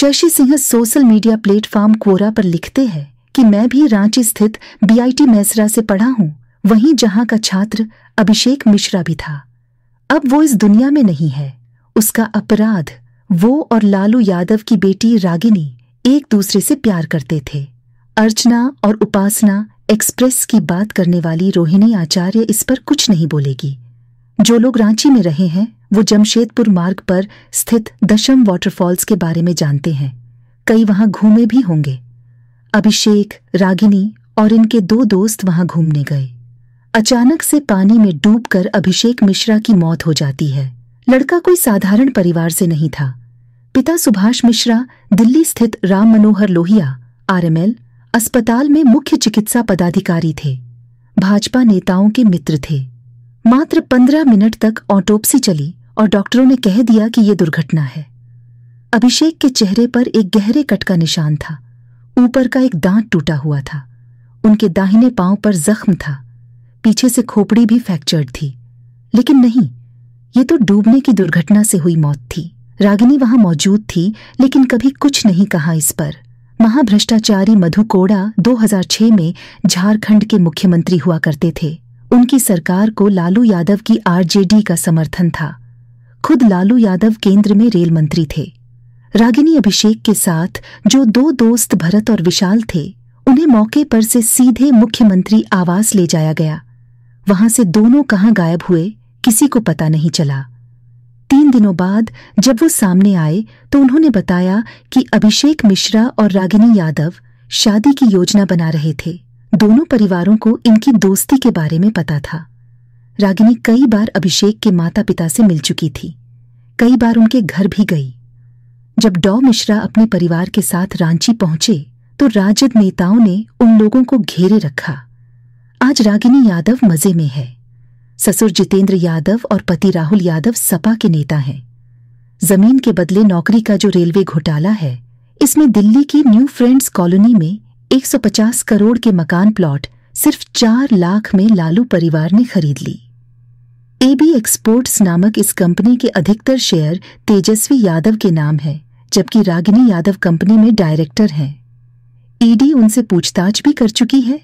Shashi Singh social media platform Quora पर लिखते हैं कि मैं भी रांची स्थित बीआईटी मैसरा से पढ़ा हूं वहीं जहां का छात्र अभिषेक मिश्रा भी था अब वो इस दुनिया में नहीं है उसका अपराध वो और लालू यादव की बेटी रागिनी एक दूसरे से प्यार करते थे अर्चना और उपासना एक्सप्रेस की बात करने वाली रोहिणी आचार्य इस पर कुछ नहीं बोलेगी जो लोग रांची में रहे हैं वो जमशेदपुर मार्ग पर स्थित दशम वाटरफॉल्स के बारे में जानते हैं कई वहां घूमे भी होंगे अभिषेक रागिनी और इनके दो दोस्त वहां घूमने गए अचानक से पानी में डूबकर अभिषेक मिश्रा की मौत हो जाती है लड़का कोई साधारण परिवार से नहीं था पिता सुभाष मिश्रा दिल्ली स्थित राम मनोहर लोहिया आरएमएल अस्पताल में मुख्य चिकित्सा पदाधिकारी थे भाजपा नेताओं के मित्र थे मात्र पंद्रह मिनट तक ऑटोप्सी चली और डॉक्टरों ने कह दिया कि यह दुर्घटना है अभिषेक के चेहरे पर एक गहरे कट का निशान था ऊपर का एक दांत टूटा हुआ था उनके दाहिने पांव पर जख्म था पीछे से खोपड़ी भी फ्रैक्चर्ड थी लेकिन नहीं ये तो डूबने की दुर्घटना से हुई मौत थी रागिनी वहां मौजूद थी लेकिन कभी कुछ नहीं कहा इस पर महाभ्रष्टाचारी मधु कोड़ा 2006 में झारखंड के मुख्यमंत्री हुआ करते थे उनकी सरकार को लालू यादव की आरजेडी का समर्थन था खुद लालू यादव केंद्र में रेल मंत्री थे रागिनी अभिषेक के साथ जो दो दोस्त भरत और विशाल थे उन्हें मौके पर से सीधे मुख्यमंत्री आवास ले जाया गया वहां से दोनों कहाँ गायब हुए किसी को पता नहीं चला तीन दिनों बाद जब वो सामने आए तो उन्होंने बताया कि अभिषेक मिश्रा और रागिनी यादव शादी की योजना बना रहे थे दोनों परिवारों को इनकी दोस्ती के बारे में पता था रागिनी कई बार अभिषेक के माता पिता से मिल चुकी थी कई बार उनके घर भी गई जब डॉ मिश्रा अपने परिवार के साथ रांची पहुंचे तो राजद नेताओं ने उन लोगों को घेरे रखा आज रागिनी यादव मजे में है ससुर जितेंद्र यादव और पति राहुल यादव सपा के नेता हैं जमीन के बदले नौकरी का जो रेलवे घोटाला है इसमें दिल्ली की न्यू फ्रेंड्स कॉलोनी में 150 करोड़ के मकान प्लॉट सिर्फ चार लाख में लालू परिवार ने खरीद ली एबी एक्सपोर्ट्स नामक इस कंपनी के अधिकतर शेयर तेजस्वी यादव के नाम है जबकि रागिनी यादव कंपनी में डायरेक्टर हैं ईडी उनसे पूछताछ भी कर चुकी है